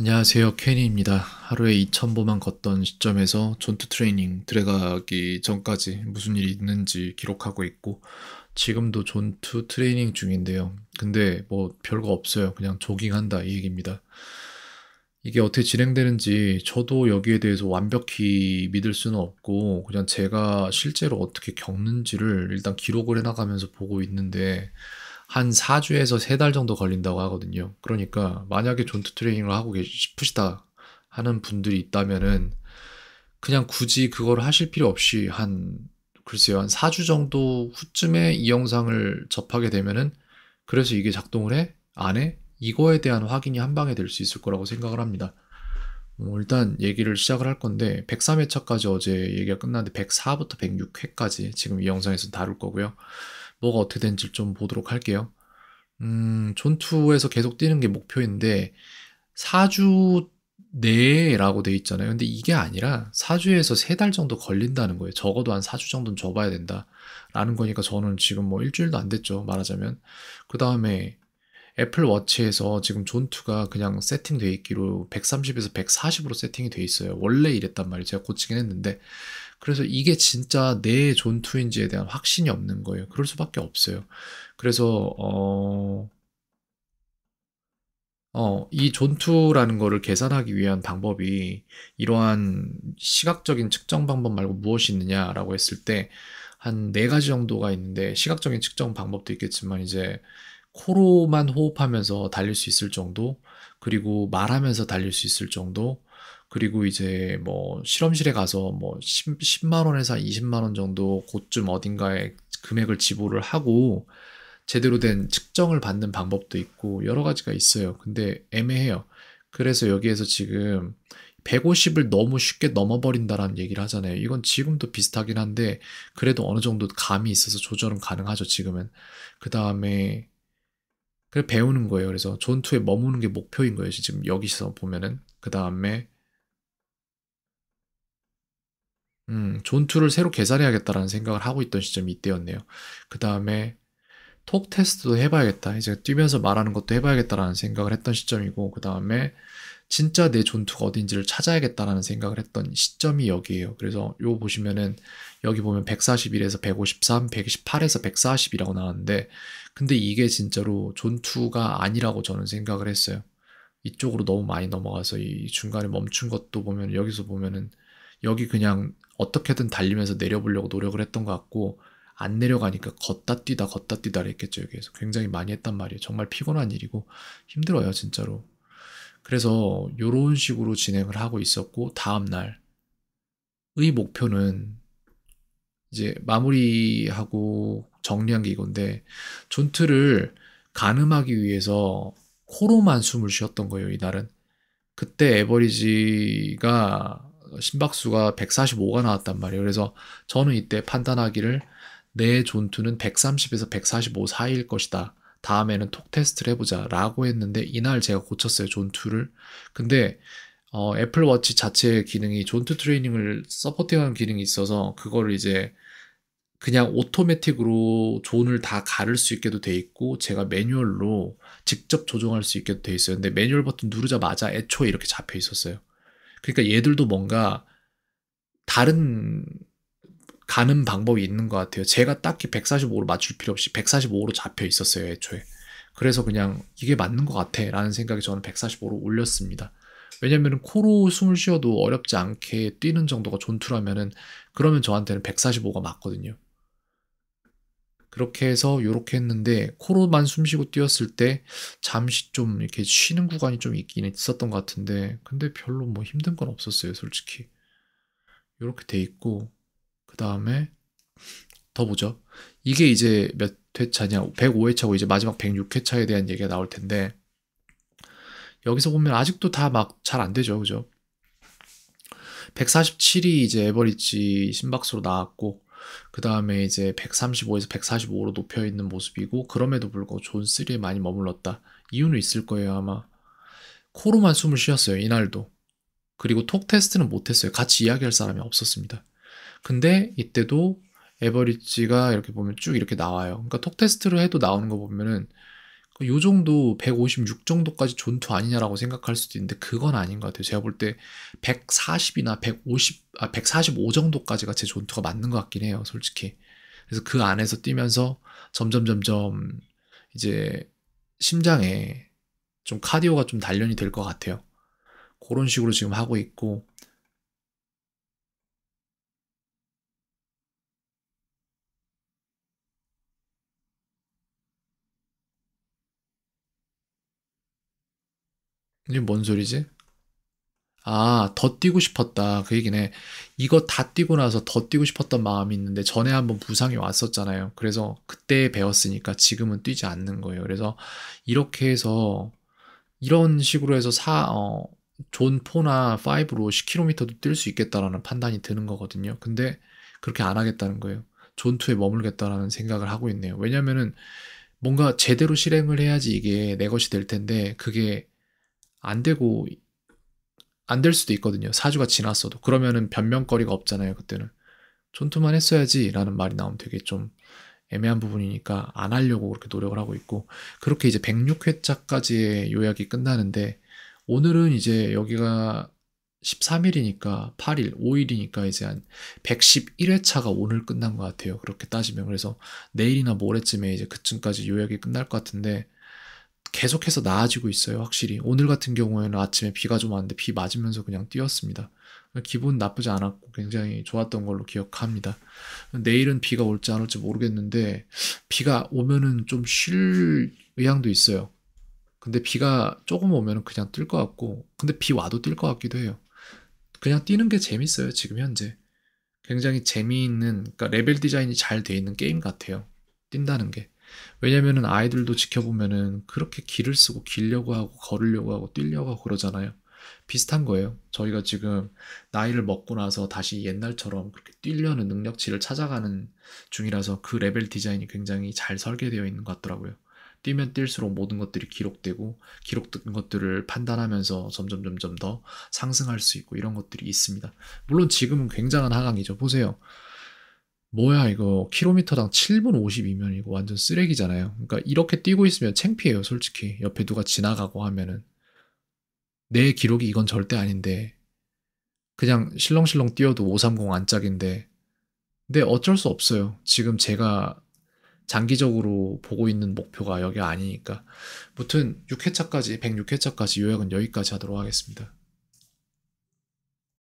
안녕하세요 케니입니다. 하루에 2,000보만 걷던 시점에서 전투 트레이닝 들어가기 전까지 무슨 일이 있는지 기록하고 있고 지금도 전투 트레이닝 중인데요. 근데 뭐 별거 없어요. 그냥 조깅한다 이 얘기입니다. 이게 어떻게 진행되는지 저도 여기에 대해서 완벽히 믿을 수는 없고 그냥 제가 실제로 어떻게 겪는지를 일단 기록을 해나가면서 보고 있는데 한 4주에서 3달 정도 걸린다고 하거든요. 그러니까 만약에 존트 트레이닝을 하고 싶으시다 하는 분들이 있다면은 그냥 굳이 그걸 하실 필요 없이 한 글쎄요. 한 4주 정도 후쯤에 이 영상을 접하게 되면은 그래서 이게 작동을 해? 안 해? 이거에 대한 확인이 한 방에 될 수 있을 거라고 생각을 합니다. 뭐 일단 얘기를 시작을 할 건데 103회차까지 어제 얘기가 끝났는데 104부터 106회까지 지금 이 영상에서 다룰 거고요. 뭐가 어떻게 되는지 좀 보도록 할게요. 음, 존투에서 계속 뛰는 게 목표인데 4주 내라고 돼 있잖아요. 근데 이게 아니라 4주에서 3달 정도 걸린다는 거예요. 적어도 한 4주 정도는 접어야 된다라는 거니까 저는 지금 뭐 일주일도 안 됐죠. 말하자면. 그 다음에 애플 워치에서 지금 존투가 그냥 세팅돼 있기로 130에서 140으로 세팅이 돼 있어요. 원래 이랬단 말이에요. 제가 고치긴 했는데 그래서 이게 진짜 내 존투인지에 대한 확신이 없는 거예요. 그럴 수밖에 없어요. 그래서 어, 어, 이 존투라는 거를 계산하기 위한 방법이 이러한 시각적인 측정 방법 말고 무엇이 있느냐라고 했을 때 한 네 가지 정도가 있는데 시각적인 측정 방법도 있겠지만 이제 코로만 호흡하면서 달릴 수 있을 정도 그리고 말하면서 달릴 수 있을 정도 그리고 이제 뭐 실험실에 가서 뭐 10, 10만 원에서 20만 원 정도 곧쯤 어딘가에 금액을 지불을 하고 제대로 된 측정을 받는 방법도 있고 여러 가지가 있어요. 근데 애매해요. 그래서 여기에서 지금 150을 너무 쉽게 넘어버린다라는 얘기를 하잖아요. 이건 지금도 비슷하긴 한데 그래도 어느 정도 감이 있어서 조절은 가능하죠. 지금은 그 다음에 그래 배우는 거예요. 그래서 전투에 머무는 게 목표인 거예요. 지금 여기서 보면은 그 다음에 음, 존투를 새로 개발해야겠다라는 생각을 하고 있던 시점이 이때였네요. 그 다음에 톡 테스트도 해봐야겠다. 이제 뛰면서 말하는 것도 해봐야겠다라는 생각을 했던 시점이고, 그 다음에 진짜 내 존투가 어딘지를 찾아야겠다라는 생각을 했던 시점이 여기에요. 그래서 요 보시면은 여기 보면 141에서 153, 128에서 140이라고 나왔는데, 근데 이게 진짜로 존투가 아니라고 저는 생각을 했어요. 이쪽으로 너무 많이 넘어가서 이 중간에 멈춘 것도 보면 여기서 보면은 여기 그냥 어떻게든 달리면서 내려보려고 노력을 했던 것 같고 안 내려가니까 걷다 뛰다 걷다 뛰다를 했겠죠 여기에서 굉장히 많이 했단 말이에요 정말 피곤한 일이고 힘들어요 진짜로 그래서 이런 식으로 진행을 하고 있었고 다음날 의 목표는 이제 마무리하고 정리한 게 이건데 존트를 가늠하기 위해서 코로만 숨을 쉬었던 거예요 이날은 그때 에버리지가 심박수가 145가 나왔단 말이에요. 그래서 저는 이때 판단하기를 내 존투는 130에서 145 사이일 것이다. 다음에는 톡 테스트를 해보자 라고 했는데 이날 제가 고쳤어요. 존투를. 근데 어, 애플워치 자체 의 기능이 존투 트레이닝을 서포팅하는 기능이 있어서 그거를 이제 그냥 오토매틱으로 존을 다 가를 수 있게도 돼 있고 제가 매뉴얼로 직접 조정할 수 있게도 돼 있어요. 근데 매뉴얼 버튼 누르자마자 애초에 이렇게 잡혀 있었어요. 그러니까 얘들도 뭔가 다른 가는 방법이 있는 것 같아요. 제가 딱히 145로 맞출 필요 없이 145로 잡혀 있었어요, 애초에. 그래서 그냥 이게 맞는 것 같아 라는 생각이 저는 145로 올렸습니다. 왜냐면 코로 숨을 쉬어도 어렵지 않게 뛰는 정도가 존투라면은 그러면 저한테는 145가 맞거든요. 그렇게 해서 요렇게 했는데 코로만 숨쉬고 뛰었을 때 잠시 좀 이렇게 쉬는 구간이 좀 있긴 있었던 것 같은데 근데 별로 뭐 힘든 건 없었어요 솔직히 요렇게 돼 있고 그 다음에 더 보죠 이게 이제 몇 회차냐 105회차고 이제 마지막 106회차에 대한 얘기가 나올 텐데 여기서 보면 아직도 다 막 잘 안 되죠 그죠 147이 이제 에버리지 심박수로 나왔고 그 다음에 이제 135에서 145로 높여 있는 모습이고 그럼에도 불구하고 존 3에 많이 머물렀다. 이유는 있을 거예요 아마. 코로만 숨을 쉬었어요 이날도. 그리고 톡 테스트는 못했어요. 같이 이야기할 사람이 없었습니다. 근데 이때도 에버리지가 이렇게 보면 쭉 이렇게 나와요. 그러니까 톡 테스트를 해도 나오는 거 보면은 요 정도 156 정도까지 존투 아니냐라고 생각할 수도 있는데 그건 아닌 것 같아요. 제가 볼 때 140이나 150, 아, 145 정도까지가 제 존투가 맞는 것 같긴 해요. 솔직히. 그래서 그 안에서 뛰면서 점점 점점 이제 심장에 좀 카디오가 좀 단련이 될 것 같아요. 그런 식으로 지금 하고 있고 이게 뭔 소리지? 아, 더 뛰고 싶었다. 그 얘기네. 이거 다 뛰고 나서 더 뛰고 싶었던 마음이 있는데, 전에 한번 부상이 왔었잖아요. 그래서 그때 배웠으니까 지금은 뛰지 않는 거예요. 그래서 이렇게 해서, 이런 식으로 해서 사, 어, 존 포나 5로 10km도 뛸 수 있겠다라는 판단이 드는 거거든요. 근데 그렇게 안 하겠다는 거예요. 존투에 머물겠다라는 생각을 하고 있네요. 왜냐면은 뭔가 제대로 실행을 해야지 이게 내 것이 될 텐데, 그게 안 되고 안 될 수도 있거든요. 4주가 지났어도. 그러면은 변명거리가 없잖아요, 그때는. 전투만 했어야지라는 말이 나오면 되게 좀 애매한 부분이니까 안 하려고 그렇게 노력을 하고 있고 그렇게 이제 106회차까지의 요약이 끝나는데 오늘은 이제 여기가 13일이니까 8일, 5일이니까 이제 한 111회차가 오늘 끝난 것 같아요. 그렇게 따지면 그래서 내일이나 모레쯤에 이제 그쯤까지 요약이 끝날 것 같은데 계속해서 나아지고 있어요, 확실히. 오늘 같은 경우에는 아침에 비가 좀 왔는데 비 맞으면서 그냥 뛰었습니다. 기분 나쁘지 않았고 굉장히 좋았던 걸로 기억합니다. 내일은 비가 올지 안 올지 모르겠는데 비가 오면은 좀 쉴 의향도 있어요. 근데 비가 조금 오면은 그냥 뛸것 같고 근데 비 와도 뛸것 같기도 해요. 그냥 뛰는 게 재밌어요, 지금 현재. 굉장히 재미있는, 그러니까 레벨 디자인이 잘 돼 있는 게임 같아요. 뛴다는 게. 왜냐면은 아이들도 지켜보면은 그렇게 길을 쓰고 길려고 하고 걸으려고 하고 뛰려고 하고 그러잖아요. 비슷한 거예요. 저희가 지금 나이를 먹고 나서 다시 옛날처럼 그렇게 뛰려는 능력치를 찾아가는 중이라서 그 레벨 디자인이 굉장히 잘 설계되어 있는 것 같더라고요. 뛰면 뛸수록 모든 것들이 기록되고 기록된 것들을 판단하면서 점점 점점 더 상승할 수 있고 이런 것들이 있습니다. 물론 지금은 굉장한 하강이죠. 보세요. 뭐야 이거 킬로미터당 7분 52면 이거 완전 쓰레기잖아요. 그러니까 이렇게 뛰고 있으면 창피해요, 솔직히. 옆에 누가 지나가고 하면은 내 기록이 이건 절대 아닌데 그냥 실렁실렁 뛰어도 530 안짝인데 근데 어쩔 수 없어요. 지금 제가 장기적으로 보고 있는 목표가 여기 아니니까. 무튼 6회차까지 106회차까지 요약은 여기까지 하도록 하겠습니다.